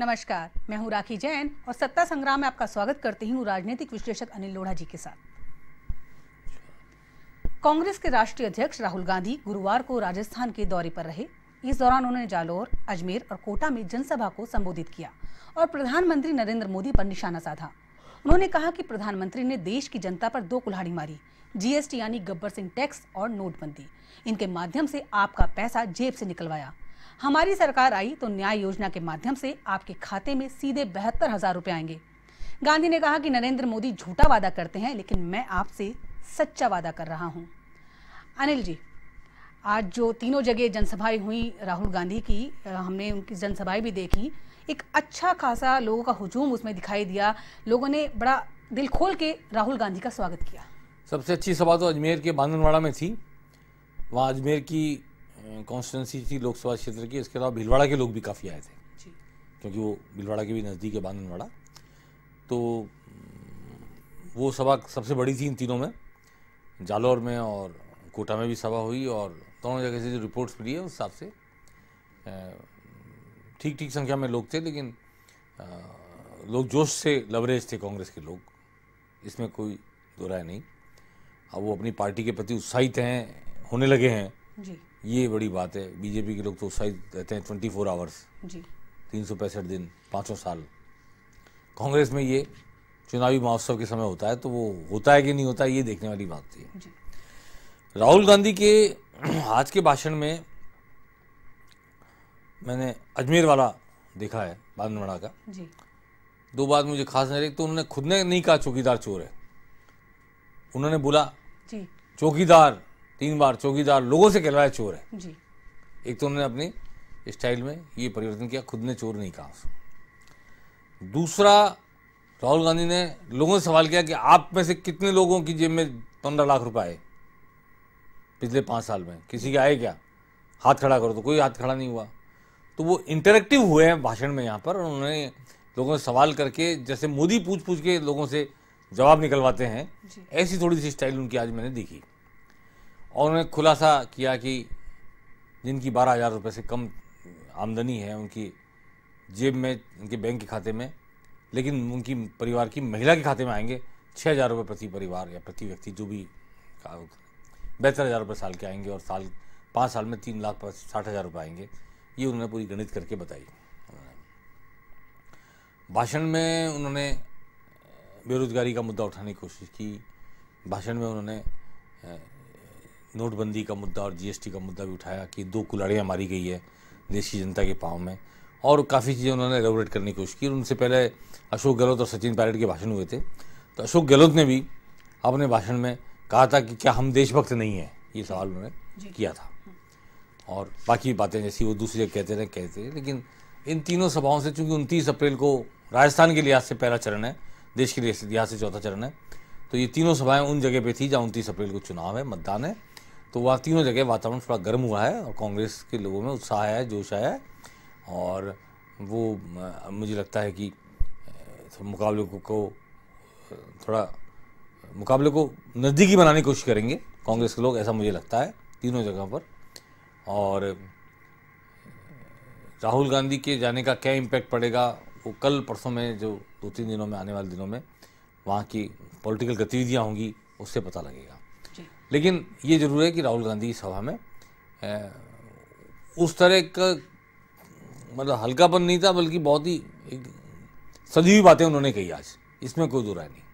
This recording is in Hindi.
नमस्कार मैं हूं राखी जैन और सत्ता संग्राम में आपका स्वागत करती हूं राजनीतिक विश्लेषक अनिल लोढ़ा जी के साथ कांग्रेस के राष्ट्रीय अध्यक्ष राहुल गांधी गुरुवार को राजस्थान के दौरे पर रहे इस दौरान उन्होंने जालोर अजमेर और कोटा में जनसभा को संबोधित किया और प्रधानमंत्री नरेंद्र मोदी पर निशाना साधा उन्होंने कहा कि प्रधानमंत्री ने देश की जनता पर दो कुल्हाड़ी मारी जीएसटी यानी गब्बर सिंह टैक्स और नोटबंदी इनके माध्यम से आपका पैसा जेब से निकलवाया हमारी सरकार आई तो न्याय योजना के माध्यम से आपके खाते में सीधे बहत्तर हजार रुपये आएंगे गांधी ने कहा कि नरेंद्र मोदी झूठा वादा करते हैं लेकिन मैं आपसे सच्चा वादा कर रहा हूँ अनिल जी आज जो तीनों जगह जनसभाएं हुई राहुल गांधी की हमने उनकी जनसभाएं भी देखी एक अच्छा खासा लोगों का हुजूम उसमें दिखाई दिया लोगों ने बड़ा दिल खोल के राहुल गांधी का स्वागत किया सबसे अच्छी सभा तो अजमेर के बांधनवाड़ा में थी वहाँ अजमेर की कॉन्स्टिटेंसी थी लोकसभा क्षेत्र की इसके अलावा भीलवाड़ा के लोग भी काफ़ी आए थे क्योंकि वो भीलवाड़ा के भी नज़दीक है बांधनवाड़ा तो वो सभा सबसे बड़ी थी इन तीनों में जालौर में और कोटा में भी सभा हुई और दोनों जगह से जो रिपोर्ट्स मिली है उस हिसाब से ठीक ठीक संख्या में लोग थे लेकिन आ, लोग जोश से लवरेज थे कांग्रेस के लोग इसमें कोई दो राय नहीं अब वो अपनी पार्टी के प्रति उत्साहित हैं होने लगे हैं जी ये बड़ी बात है बीजेपी के लोग तो उत्साहित रहते हैं ट्वेंटी फोर आवर्स तीन सौ पैंसठ दिन पाँचों साल कांग्रेस में ये चुनावी महोत्सव के समय होता है तो वो होता है कि नहीं होता है ये देखने वाली बात थी राहुल गांधी के आज के भाषण में मैंने अजमेर वाला देखा है बांधवड़ा का जी दो बात मुझे खास नहीं रही तो उन्होंने खुद ने नहीं कहा चौकीदार चोर है उन्होंने बोला चौकीदार तीन बार चौकीदार लोगों से कहलाया चोर है जी एक तो उन्होंने अपनी स्टाइल में ये परिवर्तन किया खुद ने चोर नहीं कहा दूसरा राहुल गांधी ने लोगों से सवाल किया कि आप में से कितने लोगों की जेब में पंद्रह लाख रुपए आए पिछले पांच साल में किसी के आए क्या हाथ खड़ा करो तो कोई हाथ खड़ा नहीं हुआ तो वो इंटरेक्टिव हुए हैं भाषण में यहाँ पर उन्होंने लोगों से सवाल करके जैसे मोदी पूछ पूछ के लोगों से जवाब निकलवाते हैं ऐसी थोड़ी सी स्टाइल उनकी आज मैंने देखी और उन्होंने खुलासा किया कि जिनकी बारह हज़ार रुपये से कम आमदनी है उनकी जेब में उनके बैंक के खाते में लेकिन उनकी परिवार की महिला के खाते में आएंगे छः हज़ार रुपये प्रति परिवार या प्रति व्यक्ति जो भी बेहतर हज़ार रुपये साल के आएंगे और साल पाँच साल में तीन लाख साठ हज़ार रुपये आएंगे ये उन्होंने पूरी गणित करके बताई भाषण में उन्होंने बेरोज़गारी का मुद्दा उठाने की कोशिश की भाषण में उन्होंने नोटबंदी का मुद्दा और जीएसटी का मुद्दा भी उठाया कि दो कुलाड़ियाँ मारी गई है देश की जनता के पाँव में और काफ़ी चीज़ें उन्होंने एलोबरेट करने की कोशिश की उनसे पहले अशोक गहलोत और सचिन पायलट के भाषण हुए थे तो अशोक गहलोत ने भी अपने भाषण में कहा था कि क्या हम देशभक्त नहीं हैं ये सवाल उन्होंने किया था और बाकी बातें जैसी वो दूसरी जगह कहते रहे कहते रहे लेकिन इन तीनों सभाओं से चूँकि उनतीस अप्रैल को राजस्थान के लिहाज से पहला चरण है देश के लिहाज से चौथा चरण है तो ये तीनों सभाएं उन जगह पे थी जहाँ उनतीस अप्रैल को चुनाव है मतदान है तो वह तीनों जगह वातावरण थोड़ा गर्म हुआ है और कांग्रेस के लोगों में उत्साह आया है जोश आया है और वो मुझे लगता है कि मुकाबले को, को थोड़ा मुकाबले को नज़दीकी बनाने की कोशिश करेंगे कांग्रेस के लोग ऐसा मुझे लगता है तीनों जगह पर और राहुल गांधी के जाने का क्या इम्पैक्ट पड़ेगा वो कल परसों में जो दो तीन दिनों में आने वाले दिनों में वहाँ की पॉलिटिकल गतिविधियाँ होंगी उससे पता लगेगा लेकिन ये ज़रूर है कि राहुल गांधी सभा में उस तरह का मतलब हल्कापन नहीं था बल्कि बहुत ही सजीवी बातें उन्होंने कही आज इसमें कोई दो नहीं